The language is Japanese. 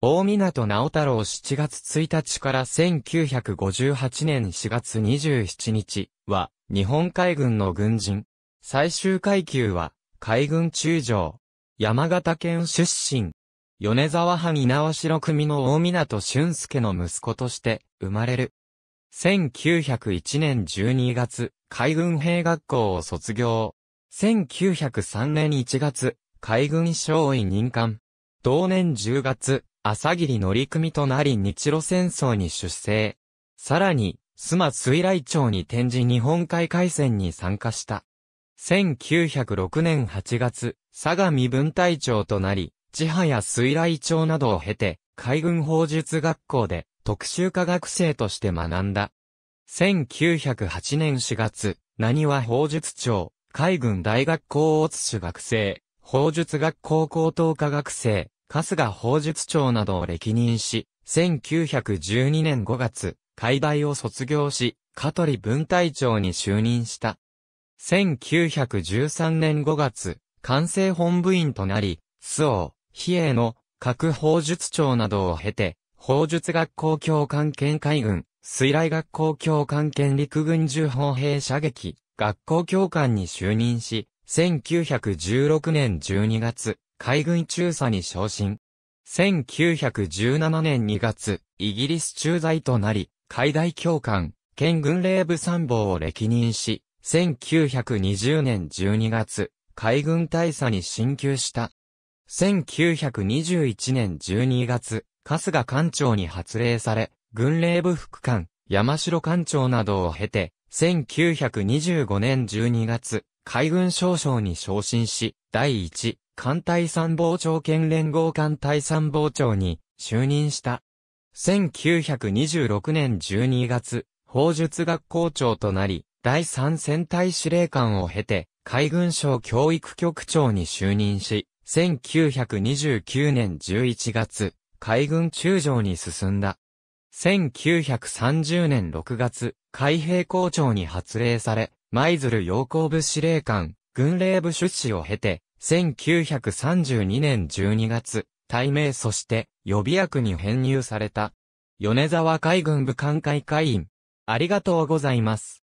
大港直太郎7月1日から1958年4月27日は、日本海軍の軍人。最終階級は、海軍中将。山形県出身。米沢藩稲白組の大港俊介の息子として生まれる。1901年12月、海軍兵学校を卒業。1903年1月、海軍少尉任官。同年10月、朝霧乗組となり日露戦争に出征。さらに、須磨水雷町に展示日本海海戦に参加した。1906年8月、相模分隊長となり、千早水雷町などを経て、海軍法術学校で特殊科学生として学んだ。1908年4月、何は法術町、海軍大学校乙津学生、法術学校高等科学生、春日法術長などを歴任し、1912年5月、海大を卒業し、香取文隊長に就任した。1913年5月、完成本部員となり、周防、比叡の各法術長などを経て、法術学校教官兼海軍、水雷学校教官兼陸軍重砲兵射撃、学校教官に就任し、1916年12月、海軍中佐に昇進。1917年2月、イギリス駐在となり、海大教官、県軍令部参謀を歴任し、1920年12月、海軍大佐に進級した。1921年12月、春日艦長に発令され、軍令部副官、山城艦長などを経て、1925年12月、海軍少将に昇進し、第1、艦隊参謀長兼連合艦隊参謀長に就任した。1926年12月、砲術学校長となり、第3戦隊司令官を経て、海軍省教育局長に就任し、1929年11月、海軍中将に進んだ。1930年6月、海兵校長に発令され、舞鶴陽光部司令官、軍令部出資を経て、1932年12月、大名そして予備役に編入された。米沢海軍部官会会員。ありがとうございます。